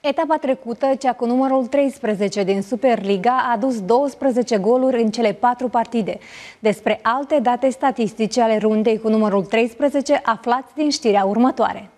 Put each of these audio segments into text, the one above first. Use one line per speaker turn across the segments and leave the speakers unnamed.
Etapa trecută, cea cu numărul 13 din Superliga, a adus 12 goluri în cele patru partide. Despre alte date statistice ale rundei cu numărul 13 aflați din știrea următoare.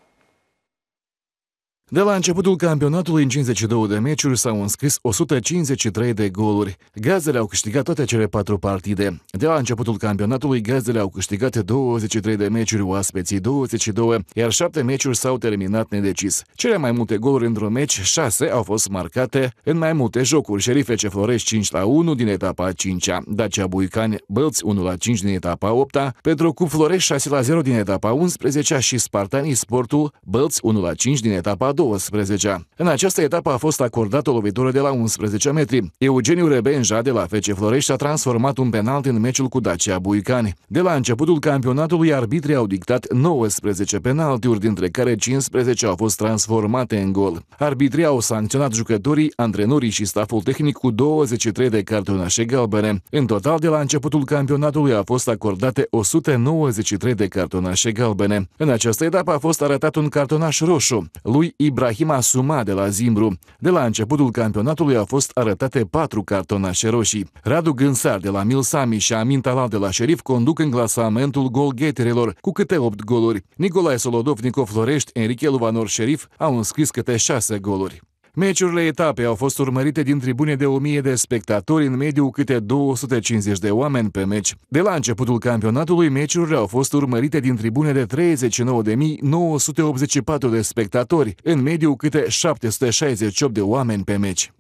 De la începutul campionatului, în 52 de meciuri s-au înscris 153 de goluri. Gazele au câștigat toate cele patru partide. De la începutul campionatului, gazele au câștigat 23 de meciuri, oaspeții 22, iar 7 meciuri s-au terminat nedecis. Cele mai multe goluri într-un meci, 6, au fost marcate în mai multe jocuri. Șerife ce 5 la 1 din etapa 5-a, Dacia Buicani Bălți 1 la 5 din etapa 8-a, Petru Cup Florești 6 la 0 din etapa 11-a și Spartanii Sportul Bălți 1 la 5 din etapa 12 12-a. În această etapă a fost acordată o lovitură de la 11 metri. Eugeniu Rebenja de la FC Florești a transformat un penalt în meciul cu Dacia Buicani. De la începutul campionatului, arbitrii au dictat 19 penaltiuri, dintre care 15 au fost transformate în gol. Arbitrii au sancționat jucătorii, antrenorii și staful tehnic cu 23 de cartonașe galbene. În total, de la începutul campionatului a fost acordate 193 de cartonașe galbene. În această etapă a fost arătat un cartonaș roșu, lui I Ibrahim Asuma de la Zimbru. De la începutul campionatului au fost arătate patru cartonașe roșii. Radu Gânsar de la Milsami și Amin Talal de la Șerif conduc în clasamentul golgeterilor cu câte 8 goluri. Nicolae Solodov, Nico Florești, Enrique Luvanor Șerif au înscris câte 6 goluri. Meciurile etape au fost urmărite din tribune de 1000 de spectatori, în mediu câte 250 de oameni pe meci. De la începutul campionatului, meciurile au fost urmărite din tribune de 39.984 de spectatori, în mediu câte 768 de oameni pe meci.